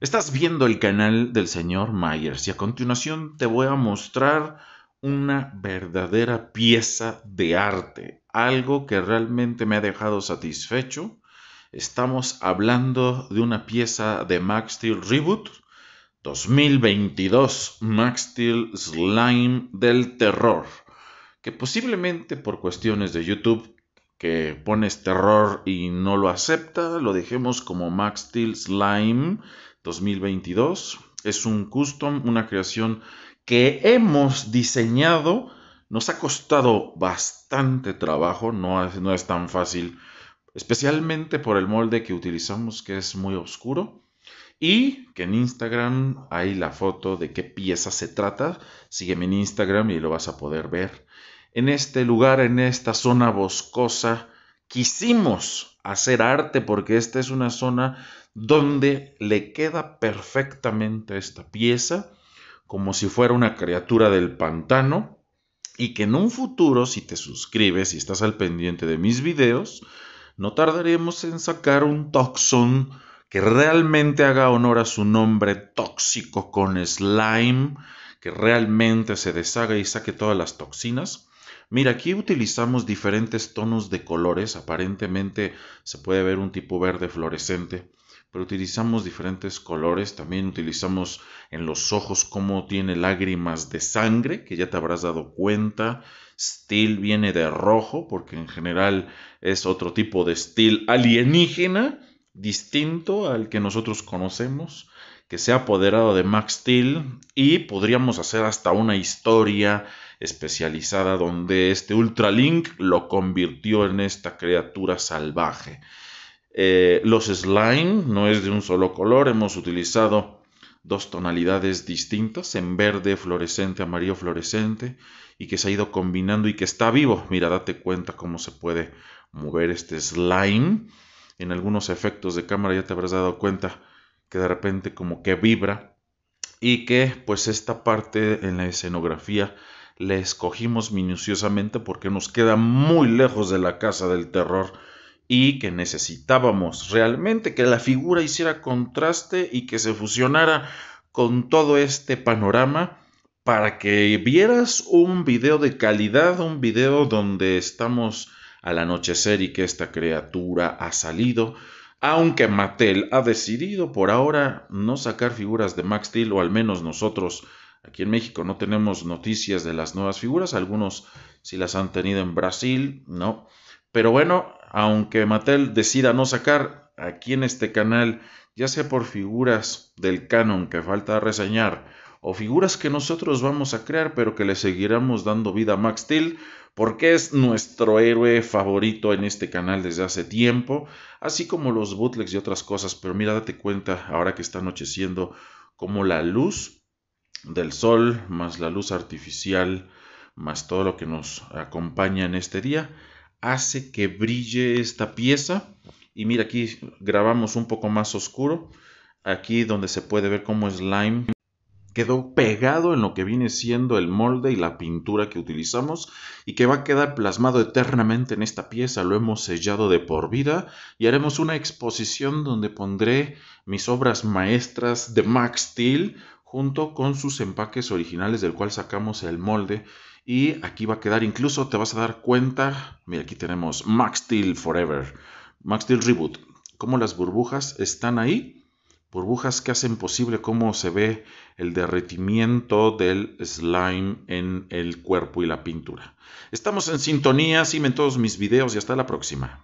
Estás viendo el canal del señor Myers y a continuación te voy a mostrar una verdadera pieza de arte, algo que realmente me ha dejado satisfecho. Estamos hablando de una pieza de Max Steel Reboot 2022, Max Steel Slime del Terror, que posiblemente por cuestiones de YouTube que pones terror y no lo acepta, lo dejemos como Max Steel Slime 2022. Es un custom, una creación que hemos diseñado. Nos ha costado bastante trabajo, no es, no es tan fácil, especialmente por el molde que utilizamos que es muy oscuro. Y que en Instagram hay la foto de qué pieza se trata. Sígueme en Instagram y lo vas a poder ver. En este lugar, en esta zona boscosa, quisimos hacer arte porque esta es una zona donde le queda perfectamente esta pieza, como si fuera una criatura del pantano, y que en un futuro, si te suscribes y estás al pendiente de mis videos, no tardaremos en sacar un toxón que realmente haga honor a su nombre tóxico con slime, que realmente se deshaga y saque todas las toxinas. Mira, aquí utilizamos diferentes tonos de colores, aparentemente se puede ver un tipo verde fluorescente, pero utilizamos diferentes colores, también utilizamos en los ojos como tiene lágrimas de sangre, que ya te habrás dado cuenta. Steel viene de rojo, porque en general es otro tipo de steel alienígena, distinto al que nosotros conocemos, que se ha apoderado de Max Steel y podríamos hacer hasta una historia especializada donde este Ultralink lo convirtió en esta criatura salvaje. Eh, los slime no es de un solo color, hemos utilizado dos tonalidades distintas, en verde fluorescente, amarillo fluorescente, y que se ha ido combinando y que está vivo. Mira, date cuenta cómo se puede mover este slime. En algunos efectos de cámara ya te habrás dado cuenta que de repente como que vibra y que pues esta parte en la escenografía la escogimos minuciosamente porque nos queda muy lejos de la casa del terror y que necesitábamos realmente que la figura hiciera contraste y que se fusionara con todo este panorama para que vieras un video de calidad, un video donde estamos al anochecer y que esta criatura ha salido, aunque Mattel ha decidido por ahora no sacar figuras de Max Steel o al menos nosotros aquí en México no tenemos noticias de las nuevas figuras, algunos sí las han tenido en Brasil, ¿no? Pero bueno, aunque Mattel decida no sacar aquí en este canal, ya sea por figuras del canon que falta reseñar, o figuras que nosotros vamos a crear pero que le seguiremos dando vida a Max Steel porque es nuestro héroe favorito en este canal desde hace tiempo, así como los bootlegs y otras cosas, pero mira, date cuenta ahora que está anocheciendo como la luz del sol más la luz artificial más todo lo que nos acompaña en este día hace que brille esta pieza. Y mira, aquí grabamos un poco más oscuro. Aquí donde se puede ver cómo slime quedó pegado en lo que viene siendo el molde y la pintura que utilizamos y que va a quedar plasmado eternamente en esta pieza. Lo hemos sellado de por vida y haremos una exposición donde pondré mis obras maestras de Max Steel junto con sus empaques originales del cual sacamos el molde y aquí va a quedar incluso te vas a dar cuenta mira aquí tenemos Max Steel Forever Max Steel Reboot como las burbujas están ahí burbujas que hacen posible cómo se ve el derretimiento del slime en el cuerpo y la pintura estamos en sintonía en todos mis videos y hasta la próxima